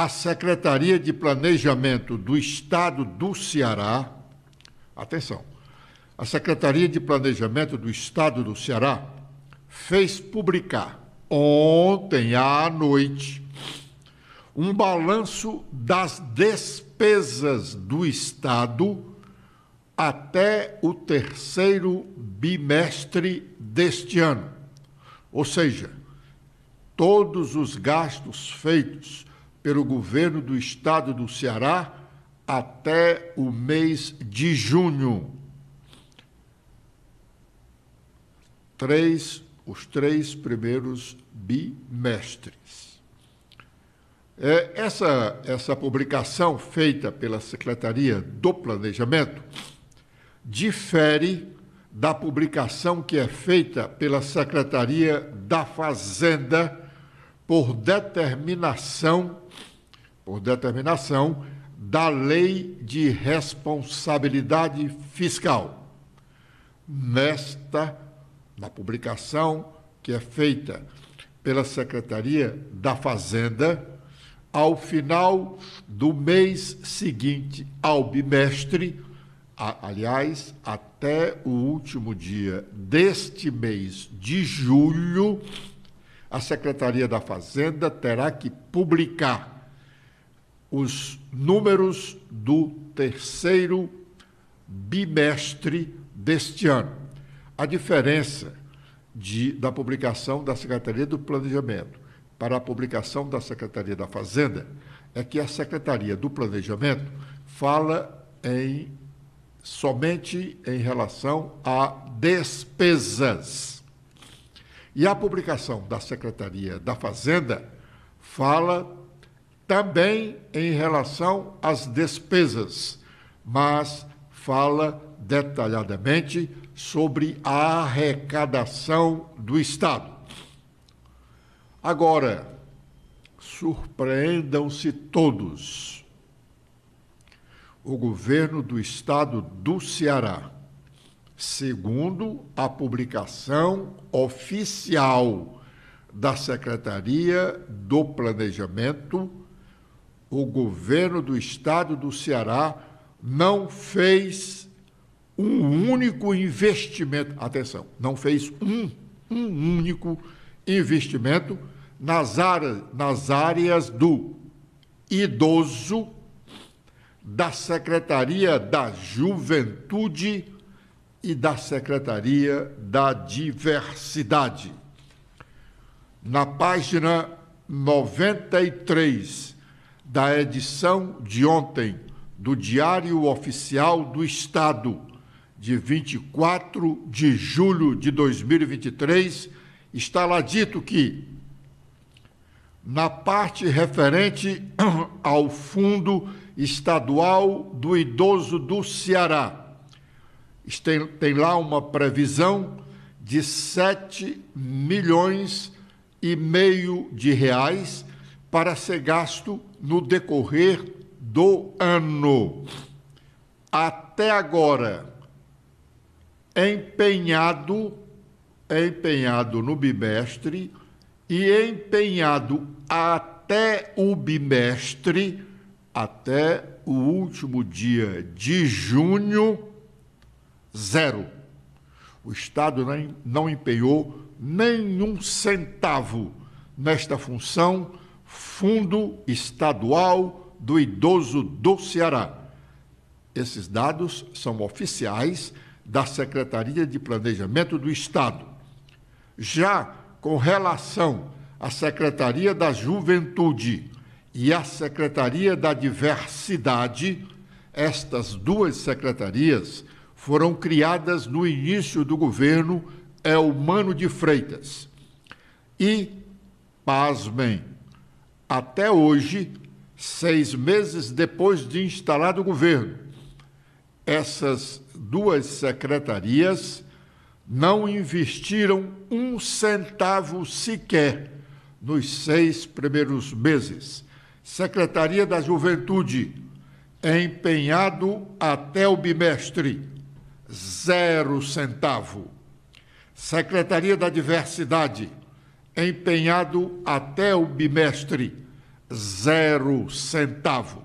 a Secretaria de Planejamento do Estado do Ceará, atenção, a Secretaria de Planejamento do Estado do Ceará fez publicar ontem à noite um balanço das despesas do Estado até o terceiro bimestre deste ano. Ou seja, todos os gastos feitos pelo governo do estado do Ceará até o mês de junho. Três, os três primeiros bimestres. É, essa, essa publicação feita pela Secretaria do Planejamento difere da publicação que é feita pela Secretaria da Fazenda por determinação, por determinação da Lei de Responsabilidade Fiscal. Nesta, na publicação que é feita pela Secretaria da Fazenda, ao final do mês seguinte ao bimestre, a, aliás, até o último dia deste mês de julho, a Secretaria da Fazenda terá que publicar os números do terceiro bimestre deste ano. A diferença de, da publicação da Secretaria do Planejamento para a publicação da Secretaria da Fazenda é que a Secretaria do Planejamento fala em somente em relação a despesas e a publicação da Secretaria da Fazenda fala também em relação às despesas, mas fala detalhadamente sobre a arrecadação do Estado. Agora, surpreendam-se todos. O governo do estado do Ceará segundo a publicação oficial da Secretaria do Planejamento, o governo do estado do Ceará não fez um único investimento, atenção, não fez um, um único investimento nas áreas, nas áreas do idoso, da Secretaria da Juventude e da Secretaria da Diversidade. Na página 93 da edição de ontem do Diário Oficial do Estado, de 24 de julho de 2023, está lá dito que, na parte referente ao Fundo Estadual do Idoso do Ceará, tem, tem lá uma previsão de 7 milhões e meio de reais para ser gasto no decorrer do ano. Até agora, empenhado, empenhado no bimestre e empenhado até o bimestre, até o último dia de junho, Zero. O Estado nem, não empenhou nenhum centavo nesta função, Fundo Estadual do Idoso do Ceará. Esses dados são oficiais da Secretaria de Planejamento do Estado. Já com relação à Secretaria da Juventude e à Secretaria da Diversidade, estas duas secretarias foram criadas no início do governo Elmano é de Freitas. E, pasmem, até hoje, seis meses depois de instalado o governo, essas duas secretarias não investiram um centavo sequer nos seis primeiros meses. Secretaria da Juventude, empenhado até o bimestre zero centavo. Secretaria da Diversidade, empenhado até o bimestre, zero centavo.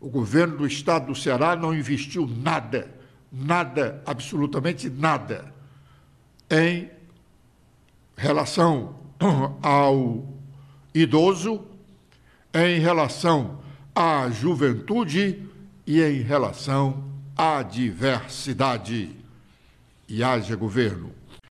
O governo do estado do Ceará não investiu nada, nada, absolutamente nada, em relação ao idoso, em relação à juventude e em relação a diversidade e haja governo.